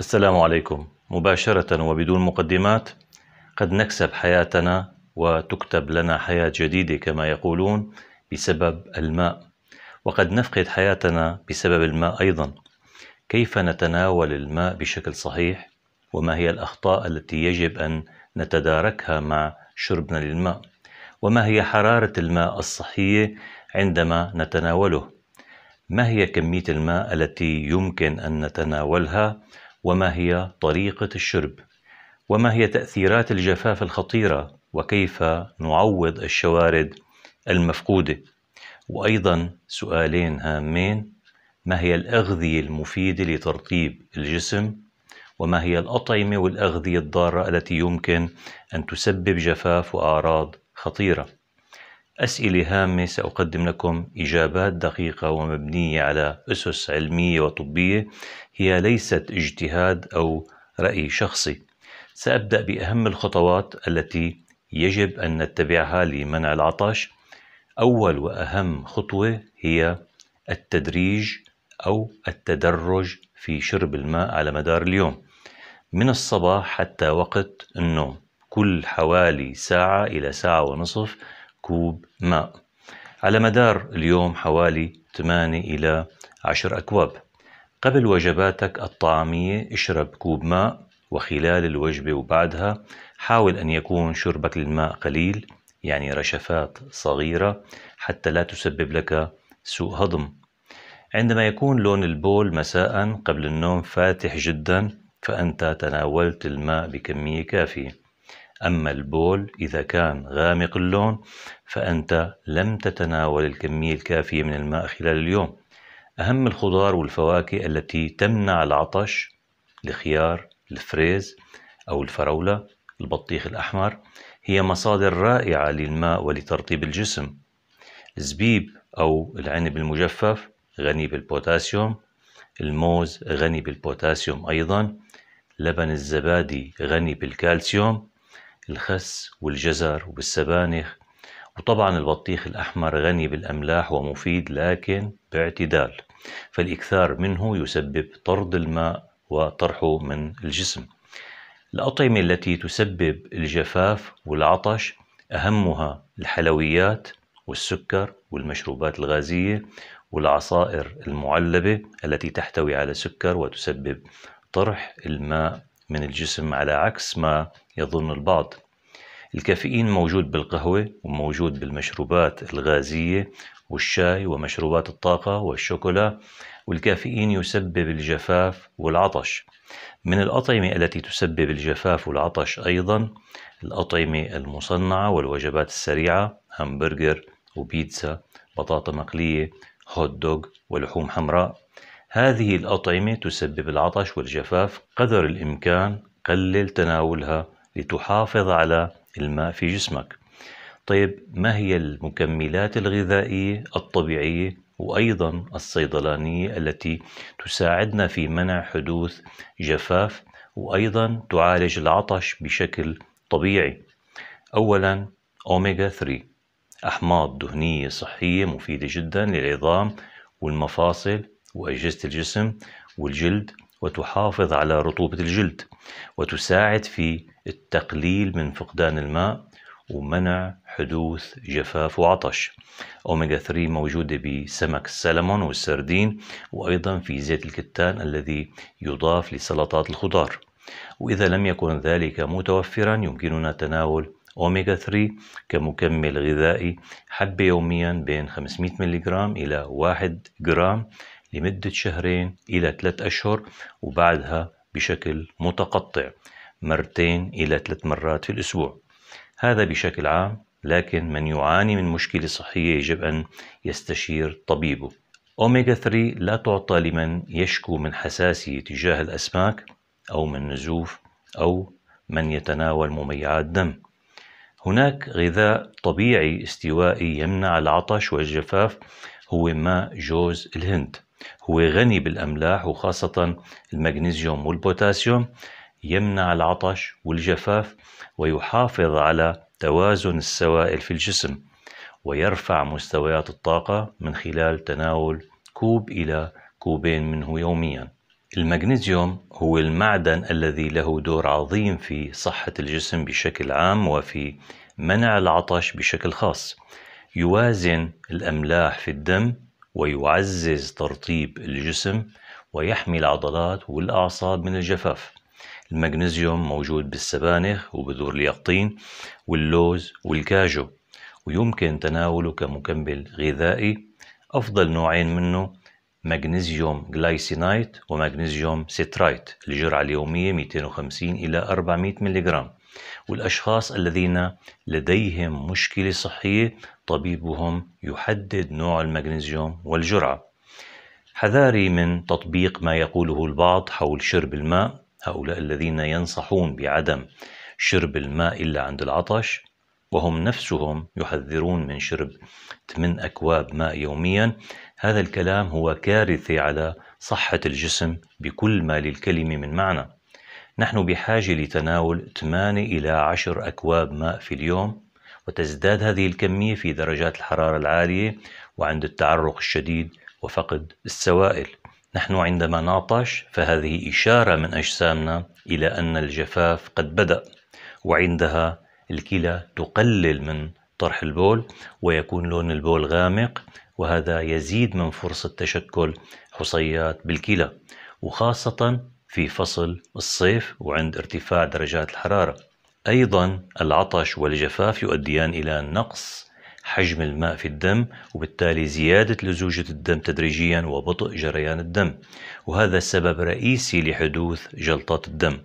السلام عليكم مباشرة وبدون مقدمات قد نكسب حياتنا وتكتب لنا حياة جديدة كما يقولون بسبب الماء وقد نفقد حياتنا بسبب الماء أيضا كيف نتناول الماء بشكل صحيح وما هي الأخطاء التي يجب أن نتداركها مع شربنا للماء وما هي حرارة الماء الصحية عندما نتناوله ما هي كمية الماء التي يمكن أن نتناولها وما هي طريقة الشرب وما هي تأثيرات الجفاف الخطيرة وكيف نعوض الشوارد المفقودة وأيضا سؤالين هامين ما هي الأغذية المفيدة لترطيب الجسم وما هي الأطعمة والأغذية الضارة التي يمكن أن تسبب جفاف وأعراض خطيرة أسئلة هامة سأقدم لكم إجابات دقيقة ومبنية على أسس علمية وطبية هي ليست اجتهاد أو رأي شخصي. سأبدأ بأهم الخطوات التي يجب أن نتبعها لمنع العطش. أول وأهم خطوة هي التدريج أو التدرج في شرب الماء على مدار اليوم من الصباح حتى وقت النوم كل حوالي ساعة إلى ساعة ونصف كوب ماء على مدار اليوم حوالي 8 إلى 10 أكواب قبل وجباتك الطعامية اشرب كوب ماء وخلال الوجبة وبعدها حاول أن يكون شربك للماء قليل يعني رشفات صغيرة حتى لا تسبب لك سوء هضم عندما يكون لون البول مساء قبل النوم فاتح جدا فأنت تناولت الماء بكمية كافية أما البول إذا كان غامق اللون فأنت لم تتناول الكمية الكافية من الماء خلال اليوم أهم الخضار والفواكه التي تمنع العطش الخيار الفريز أو الفراولة البطيخ الأحمر هي مصادر رائعة للماء ولترطيب الجسم الزبيب أو العنب المجفف غني بالبوتاسيوم الموز غني بالبوتاسيوم أيضا لبن الزبادي غني بالكالسيوم الخس والجزر والسبانخ وطبعا البطيخ الأحمر غني بالأملاح ومفيد لكن باعتدال فالإكثار منه يسبب طرد الماء وطرحه من الجسم الأطعمة التي تسبب الجفاف والعطش أهمها الحلويات والسكر والمشروبات الغازية والعصائر المعلبة التي تحتوي على سكر وتسبب طرح الماء من الجسم على عكس ما يظن البعض الكافيين موجود بالقهوة وموجود بالمشروبات الغازية والشاي ومشروبات الطاقة والشوكولا والكافيين يسبب الجفاف والعطش من الأطعمة التي تسبب الجفاف والعطش أيضا الأطعمة المصنعة والوجبات السريعة همبرجر وبيتزا بطاطا مقلية هوت دوغ ولحوم حمراء هذه الأطعمة تسبب العطش والجفاف قدر الإمكان قلل تناولها لتحافظ على الماء في جسمك طيب ما هي المكملات الغذائية الطبيعية وأيضا الصيدلانية التي تساعدنا في منع حدوث جفاف وأيضا تعالج العطش بشكل طبيعي أولا أوميغا 3 أحماض دهنية صحية مفيدة جدا للعظام والمفاصل وأجهزة الجسم والجلد وتحافظ على رطوبة الجلد وتساعد في التقليل من فقدان الماء ومنع حدوث جفاف وعطش أوميغا 3 موجودة بسمك السلمون والسردين وأيضا في زيت الكتان الذي يضاف لسلطات الخضار وإذا لم يكن ذلك متوفرا يمكننا تناول أوميغا 3 كمكمل غذائي حبة يوميا بين 500 ملغ إلى 1 جرام لمدة شهرين إلى ثلاث أشهر وبعدها بشكل متقطع مرتين إلى ثلاث مرات في الأسبوع هذا بشكل عام لكن من يعاني من مشكلة صحية يجب أن يستشير طبيبه أوميغا 3 لا تعطى لمن يشكو من حساسية تجاه الأسماك أو من نزوف أو من يتناول مميعات دم هناك غذاء طبيعي استوائي يمنع العطش والجفاف هو ماء جوز الهند هو غني بالأملاح وخاصة المغنيسيوم والبوتاسيوم يمنع العطش والجفاف ويحافظ على توازن السوائل في الجسم ويرفع مستويات الطاقة من خلال تناول كوب إلى كوبين منه يوميا المغنيسيوم هو المعدن الذي له دور عظيم في صحة الجسم بشكل عام وفي منع العطش بشكل خاص يوازن الأملاح في الدم ويعزز ترطيب الجسم ويحمي العضلات والأعصاب من الجفاف المغنيسيوم موجود بالسبانخ وبذور اليقطين واللوز والكاجو ويمكن تناوله كمكمل غذائي أفضل نوعين منه مغنيسيوم جلايسينايت ومغنيسيوم سيترايت الجرعة اليومية 250 إلى 400 ملغرام والأشخاص الذين لديهم مشكلة صحية طبيبهم يحدد نوع المغنيسيوم والجرعة حذاري من تطبيق ما يقوله البعض حول شرب الماء هؤلاء الذين ينصحون بعدم شرب الماء إلا عند العطش وهم نفسهم يحذرون من شرب 8 أكواب ماء يوميا هذا الكلام هو كارثة على صحة الجسم بكل ما للكلمة من معنى نحن بحاجة لتناول 8 إلى 10 أكواب ماء في اليوم وتزداد هذه الكمية في درجات الحرارة العالية وعند التعرق الشديد وفقد السوائل نحن عندما نعطش فهذه إشارة من أجسامنا إلى أن الجفاف قد بدأ وعندها الكلى تقلل من طرح البول ويكون لون البول غامق وهذا يزيد من فرصة تشكل حصيات بالكلى وخاصة في فصل الصيف وعند ارتفاع درجات الحرارة أيضا العطش والجفاف يؤديان إلى نقص حجم الماء في الدم وبالتالي زيادة لزوجة الدم تدريجيا وبطء جريان الدم وهذا سبب رئيسي لحدوث جلطات الدم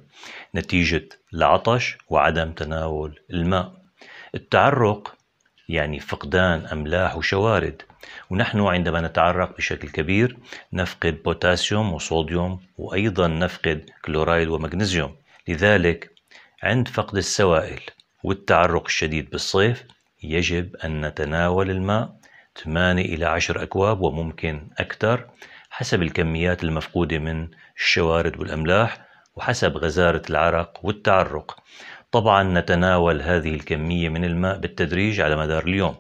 نتيجة العطش وعدم تناول الماء التعرق يعني فقدان أملاح وشوارد ونحن عندما نتعرق بشكل كبير نفقد بوتاسيوم وصوديوم وأيضا نفقد كلورايد ومغنيسيوم لذلك عند فقد السوائل والتعرق الشديد بالصيف يجب أن نتناول الماء 8 إلى 10 أكواب وممكن أكثر حسب الكميات المفقودة من الشوارد والأملاح وحسب غزارة العرق والتعرق طبعا نتناول هذه الكمية من الماء بالتدريج على مدار اليوم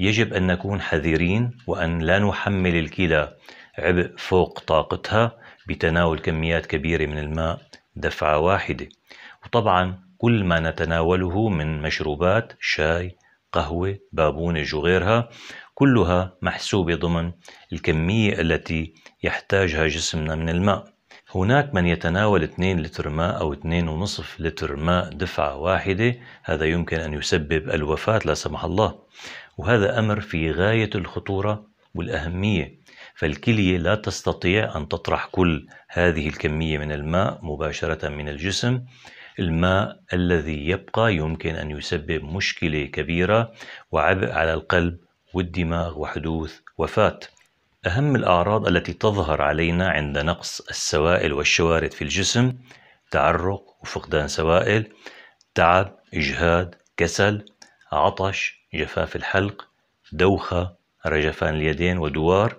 يجب أن نكون حذرين وأن لا نحمل الكلى عبء فوق طاقتها بتناول كميات كبيرة من الماء دفعة واحدة وطبعا كل ما نتناوله من مشروبات شاي قهوة بابونج وغيرها كلها محسوبة ضمن الكمية التي يحتاجها جسمنا من الماء هناك من يتناول 2 لتر ماء أو 2.5 لتر ماء دفعة واحدة هذا يمكن أن يسبب الوفاة لا سمح الله وهذا أمر في غاية الخطورة والأهمية فالكلية لا تستطيع أن تطرح كل هذه الكمية من الماء مباشرة من الجسم الماء الذي يبقى يمكن أن يسبب مشكلة كبيرة وعبء على القلب والدماغ وحدوث وفاة أهم الأعراض التي تظهر علينا عند نقص السوائل والشوارد في الجسم تعرق وفقدان سوائل تعب إجهاد كسل عطش جفاف الحلق دوخة رجفان اليدين ودوار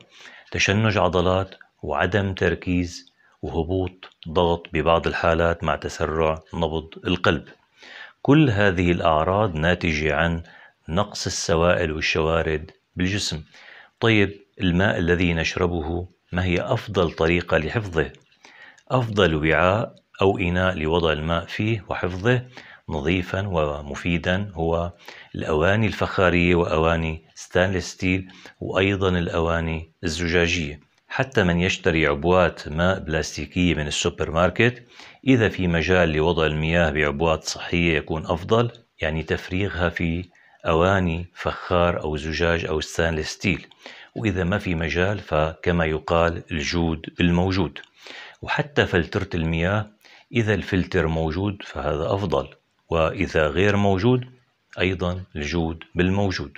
تشنج عضلات وعدم تركيز وهبوط ضغط ببعض الحالات مع تسرع نبض القلب كل هذه الأعراض ناتجة عن نقص السوائل والشوارد بالجسم طيب الماء الذي نشربه ما هي أفضل طريقة لحفظه؟ أفضل وعاء أو إناء لوضع الماء فيه وحفظه نظيفا ومفيدا هو الأواني الفخارية وأواني ستانلس ستيل وأيضا الأواني الزجاجية حتى من يشتري عبوات ماء بلاستيكية من السوبر ماركت إذا في مجال لوضع المياه بعبوات صحية يكون أفضل يعني تفريغها في أواني فخار أو زجاج أو ستانلس ستيل وإذا ما في مجال فكما يقال الجود بالموجود وحتى فلترة المياه إذا الفلتر موجود فهذا أفضل وإذا غير موجود أيضا الجود بالموجود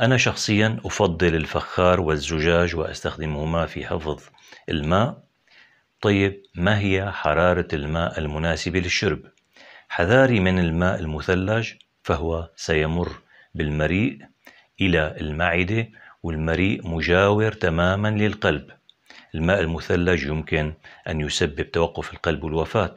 أنا شخصيا أفضل الفخار والزجاج وأستخدمهما في حفظ الماء طيب ما هي حرارة الماء المناسبة للشرب؟ حذاري من الماء المثلج فهو سيمر بالمريء إلى المعدة والمريء مجاور تماما للقلب الماء المثلج يمكن أن يسبب توقف القلب والوفاة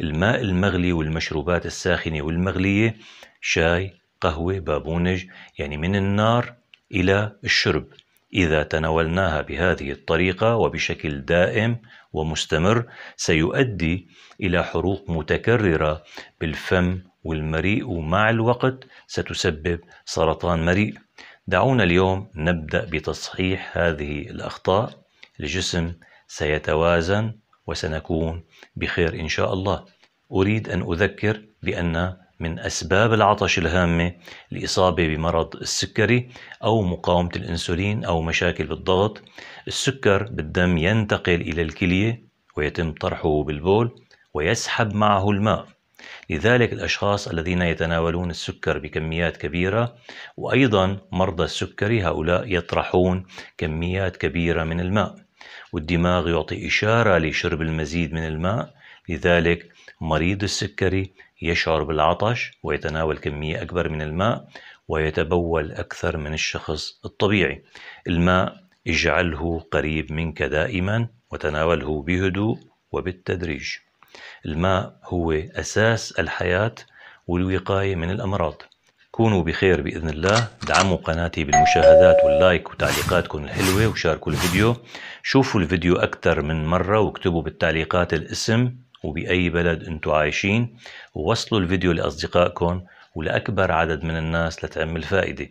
الماء المغلي والمشروبات الساخنة والمغلية شاي قهوة بابونج يعني من النار إلى الشرب إذا تناولناها بهذه الطريقة وبشكل دائم ومستمر سيؤدي إلى حروق متكررة بالفم والمريء ومع الوقت ستسبب سرطان مريء دعونا اليوم نبدأ بتصحيح هذه الأخطاء الجسم سيتوازن وسنكون بخير إن شاء الله أريد أن أذكر بأن من أسباب العطش الهامة الإصابة بمرض السكري أو مقاومة الأنسولين أو مشاكل بالضغط السكر بالدم ينتقل إلى الكلية ويتم طرحه بالبول ويسحب معه الماء لذلك الأشخاص الذين يتناولون السكر بكميات كبيرة وأيضا مرضى السكري هؤلاء يطرحون كميات كبيرة من الماء والدماغ يعطي إشارة لشرب المزيد من الماء لذلك مريض السكري يشعر بالعطش ويتناول كمية أكبر من الماء ويتبول أكثر من الشخص الطبيعي الماء اجعله قريب منك دائما وتناوله بهدوء وبالتدريج الماء هو أساس الحياة والوقاية من الأمراض كونوا بخير بإذن الله دعموا قناتي بالمشاهدات واللايك وتعليقاتكم الحلوة وشاركوا الفيديو شوفوا الفيديو أكثر من مرة واكتبوا بالتعليقات الاسم وبأي بلد أنتم عايشين ووصلوا الفيديو لأصدقائكم ولأكبر عدد من الناس لتعم الفائدة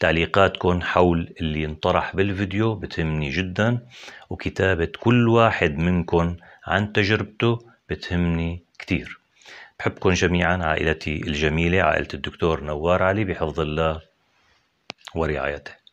تعليقاتكم حول اللي انطرح بالفيديو بتهمني جدا وكتابة كل واحد منكم عن تجربته بتهمني كثير أحبكم جميعا عائلتي الجميلة عائلة الدكتور نوار علي بحفظ الله ورعايته